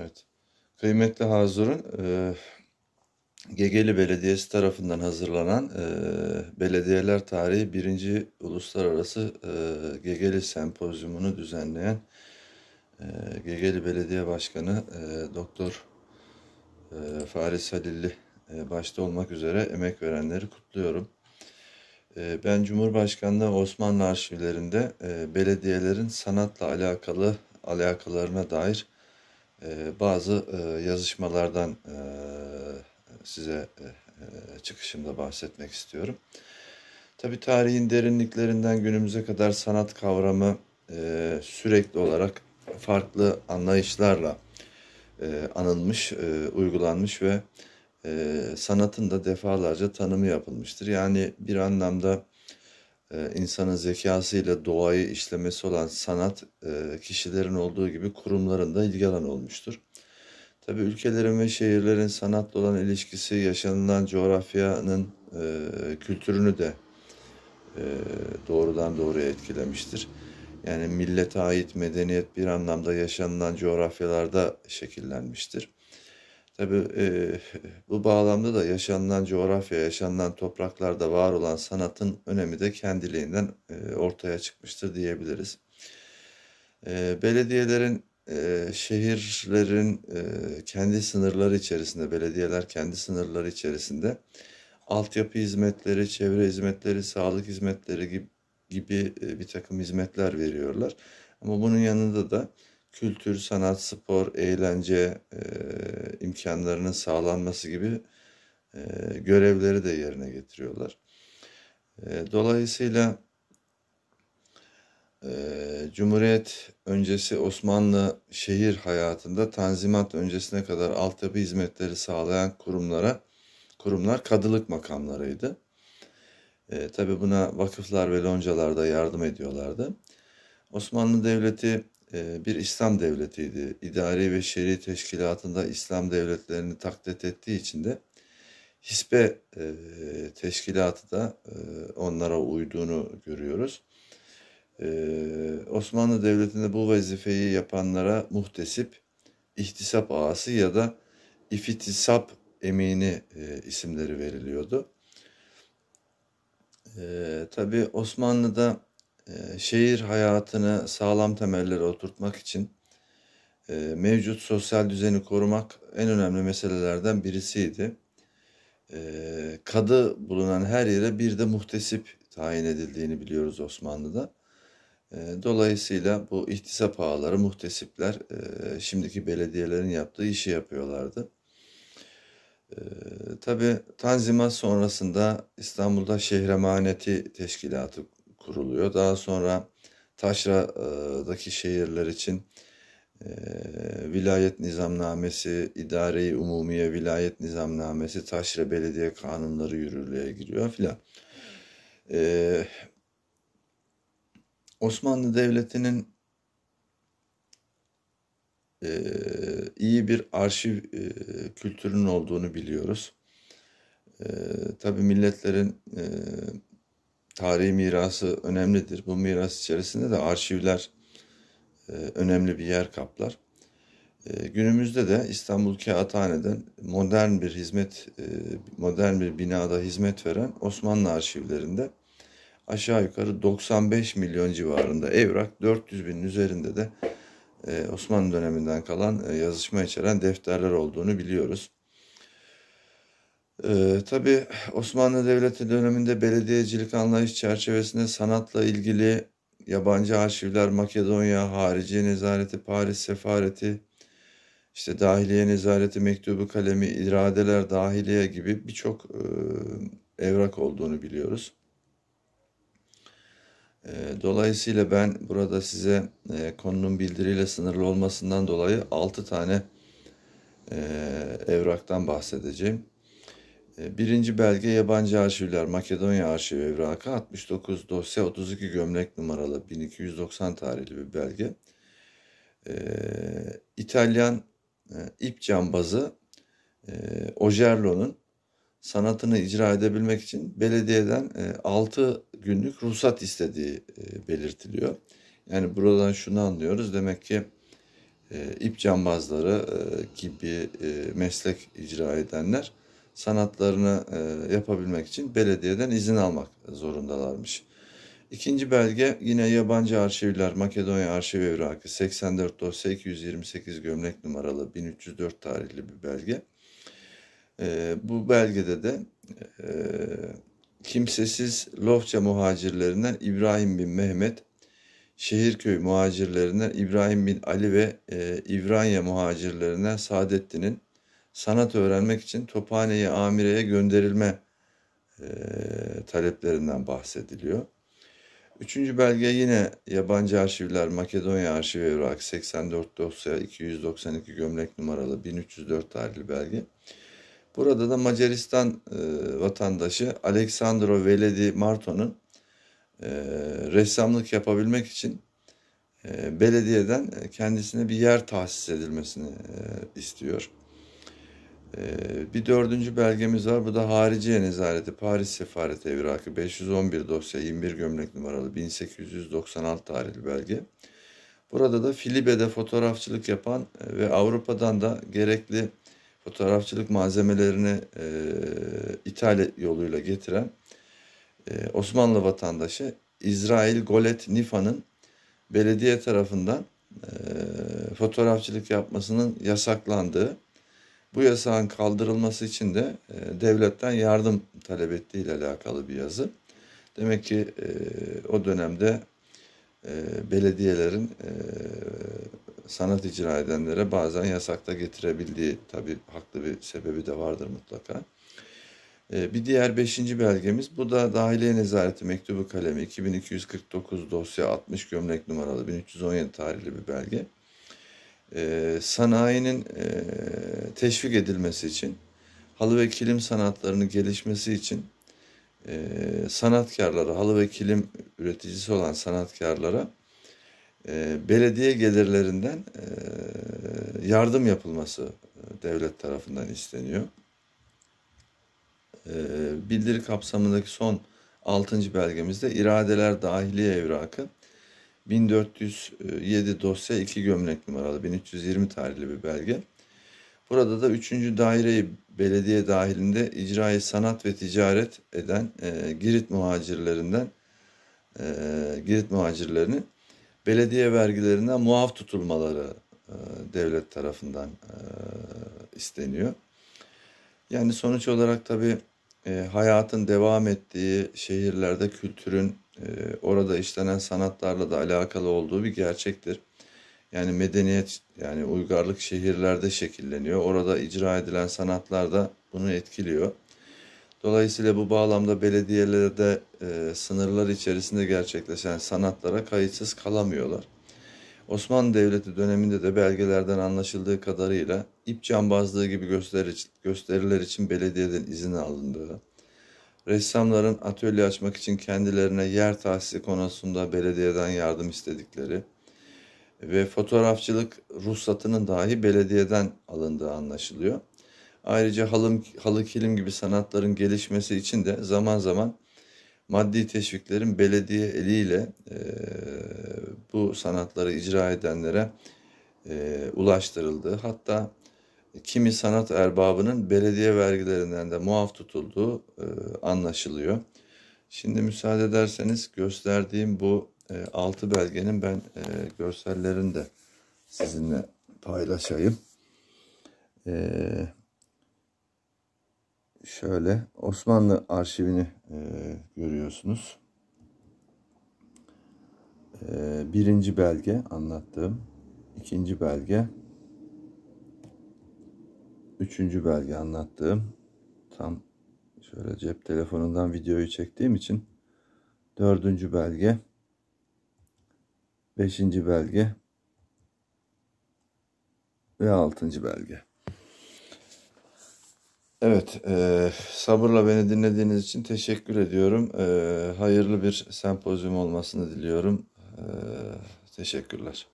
Evet. Kıymetli Hazur'un e, Gegeli Belediyesi tarafından hazırlanan e, Belediyeler Tarihi 1. Uluslararası e, Gegeli Sempozyumunu düzenleyen e, Gegeli Belediye Başkanı e, Doktor e, Faris Halilli e, başta olmak üzere emek verenleri kutluyorum. E, ben Cumhurbaşkanlığı Osmanlı arşivlerinde e, belediyelerin sanatla alakalı alakalarına dair ee, bazı e, yazışmalardan e, size e, çıkışımda bahsetmek istiyorum. Tabi tarihin derinliklerinden günümüze kadar sanat kavramı sürekli olarak farklı anlayışlarla anılmış, uygulanmış ve sanatın da defalarca tanımı yapılmıştır. Yani bir anlamda e, insanın zekasıyla doğayı işlemesi olan sanat e, kişilerin olduğu gibi kurumların da ilgi alanı olmuştur. Tabii ülkelerin ve şehirlerin sanatla olan ilişkisi yaşanılan coğrafyanın e, kültürünü de e, doğrudan doğruya etkilemiştir. Yani millete ait medeniyet bir anlamda yaşanılan coğrafyalarda şekillenmiştir. Tabii e, bu bağlamda da yaşanılan coğrafya, yaşanılan topraklarda var olan sanatın önemi de kendiliğinden e, ortaya çıkmıştır diyebiliriz. E, belediyelerin, e, şehirlerin e, kendi sınırları içerisinde, belediyeler kendi sınırları içerisinde altyapı hizmetleri, çevre hizmetleri, sağlık hizmetleri gibi, gibi e, bir takım hizmetler veriyorlar. Ama bunun yanında da kültür, sanat, spor, eğlence e, imkanlarının sağlanması gibi e, görevleri de yerine getiriyorlar. E, dolayısıyla e, Cumhuriyet öncesi Osmanlı şehir hayatında Tanzimat öncesine kadar altyapı hizmetleri sağlayan kurumlara kurumlar kadılık makamlarıydı. E, Tabi buna vakıflar ve loncalar da yardım ediyorlardı. Osmanlı Devleti e, bir İslam devletiydi. İdari ve şer'i teşkilatında İslam devletlerini taklit ettiği için de Hisbe e, teşkilatı da e, onlara uyduğunu görüyoruz. Osmanlı Devleti'nde bu vazifeyi yapanlara muhtesip, ihtisap ağası ya da ifitisap emini isimleri veriliyordu. Tabi Osmanlı'da ee, şehir hayatını sağlam temellere oturtmak için e, mevcut sosyal düzeni korumak en önemli meselelerden birisiydi. Ee, kadı bulunan her yere bir de muhtesip tayin edildiğini biliyoruz Osmanlı'da. Ee, dolayısıyla bu ihtisap ağları, muhtesipler e, şimdiki belediyelerin yaptığı işi yapıyorlardı. Tabi Tanzimat sonrasında İstanbul'da şehremaneti teşkilatı kuruluyor. Daha sonra Taşra'daki şehirler için e, vilayet nizamnamesi, idareyi umumiye vilayet nizamnamesi, Taşra belediye kanunları yürürlüğe giriyor filan. E, Osmanlı Devleti'nin e, iyi bir arşiv e, kültürünün olduğunu biliyoruz. E, tabii milletlerin e, tarihi mirası önemlidir. Bu miras içerisinde de arşivler e, önemli bir yer kaplar. E, günümüzde de İstanbul Kağıthane'den modern bir hizmet, e, modern bir binada hizmet veren Osmanlı arşivlerinde aşağı yukarı 95 milyon civarında evrak, 400 binin üzerinde de e, Osmanlı döneminden kalan e, yazışma içeren defterler olduğunu biliyoruz. Ee, tabii Osmanlı Devleti döneminde belediyecilik anlayış çerçevesinde sanatla ilgili yabancı arşivler Makedonya, Harici Nezareti, Paris Sefareti, işte Dahiliye Nezareti, Mektubu Kalemi, İradeler, Dahiliye gibi birçok e, evrak olduğunu biliyoruz. E, dolayısıyla ben burada size e, konunun bildiriyle sınırlı olmasından dolayı 6 tane e, evraktan bahsedeceğim. E, birinci belge yabancı arşivler Makedonya arşivi evrakı 69 dosya 32 gömlek numaralı 1290 tarihli bir belge. Ee, İtalyan e, ip cambazı e, Ojerlo'nun sanatını icra edebilmek için belediyeden e, 6 günlük ruhsat istediği e, belirtiliyor. Yani buradan şunu anlıyoruz demek ki e, ip cambazları e, gibi e, meslek icra edenler sanatlarını e, yapabilmek için belediyeden izin almak zorundalarmış. İkinci belge yine yabancı arşivler Makedonya Arşiv Evrakı 84 dosya 228 gömlek numaralı 1304 tarihli bir belge. E, bu belgede de e, kimsesiz Lofça muhacirlerinden İbrahim bin Mehmet, Şehirköy muhacirlerinden İbrahim bin Ali ve e, İvranya muhacirlerinden Saadettin'in sanat öğrenmek için Tophane'yi Amire'ye gönderilme taleplerinden bahsediliyor. Üçüncü belge yine yabancı arşivler Makedonya arşivi evrak 84 dosya 292 gömlek numaralı 1304 tarihli belge. Burada da Macaristan e, vatandaşı Aleksandro Veledi Marton'un e, ressamlık yapabilmek için e, belediyeden kendisine bir yer tahsis edilmesini e, istiyor. Ee, bir dördüncü belgemiz var. Bu da hariciye nezareti Paris Sefareti evrakı 511 dosya 21 gömlek numaralı 1896 tarihli belge. Burada da Filibe'de fotoğrafçılık yapan e, ve Avrupa'dan da gerekli fotoğrafçılık malzemelerini e, İtalya yoluyla getiren e, Osmanlı vatandaşı İsrail Golet Nifa'nın belediye tarafından e, fotoğrafçılık yapmasının yasaklandığı bu yasağın kaldırılması için de e, devletten yardım talep ettiği ile alakalı bir yazı. Demek ki e, o dönemde e, belediyelerin e, sanat icra edenlere bazen yasakta getirebildiği tabi haklı bir sebebi de vardır mutlaka. E, bir diğer beşinci belgemiz bu da Dahiliye Nezareti Mektubu Kalemi 2249 dosya 60 gömlek numaralı 1317 tarihli bir belge e, sanayinin e, teşvik edilmesi için, halı ve kilim sanatlarının gelişmesi için e, sanatkarlara, halı ve kilim üreticisi olan sanatkarlara e, belediye gelirlerinden e, yardım yapılması e, devlet tarafından isteniyor. E, bildiri kapsamındaki son 6. belgemizde iradeler dahiliye evrakı 1407 dosya 2 gömlek numaralı 1320 tarihli bir belge. Burada da 3. Daireyi Belediye dahilinde icrayı sanat ve ticaret eden e, Girit muhacirlerinden e, Girit muhacirlerini belediye vergilerinden muaf tutulmaları e, devlet tarafından e, isteniyor. Yani sonuç olarak tabii e, hayatın devam ettiği şehirlerde kültürün ee, orada işlenen sanatlarla da alakalı olduğu bir gerçektir. Yani medeniyet yani uygarlık şehirlerde şekilleniyor. Orada icra edilen sanatlar da bunu etkiliyor. Dolayısıyla bu bağlamda belediyelerde e, sınırlar içerisinde gerçekleşen sanatlara kayıtsız kalamıyorlar. Osmanlı Devleti döneminde de belgelerden anlaşıldığı kadarıyla ip cambazlığı gibi gösteriler için belediyeden izin alındığı, ressamların atölye açmak için kendilerine yer tahsisi konusunda belediyeden yardım istedikleri ve fotoğrafçılık ruhsatının dahi belediyeden alındığı anlaşılıyor. Ayrıca halı, halı kilim gibi sanatların gelişmesi için de zaman zaman maddi teşviklerin belediye eliyle e, bu sanatları icra edenlere e, ulaştırıldığı hatta kimi sanat erbabının belediye vergilerinden de muaf tutulduğu e, anlaşılıyor. Şimdi müsaade ederseniz gösterdiğim bu e, altı belgenin ben e, görsellerini de sizinle paylaşayım. E, şöyle Osmanlı arşivini görüyorsunuz. birinci belge anlattığım, ikinci belge üçüncü belge anlattığım tam şöyle cep telefonundan videoyu çektiğim için dördüncü belge beşinci belge ve altıncı belge. Evet, e, sabırla beni dinlediğiniz için teşekkür ediyorum. E, hayırlı bir sempozyum olmasını diliyorum. E, teşekkürler.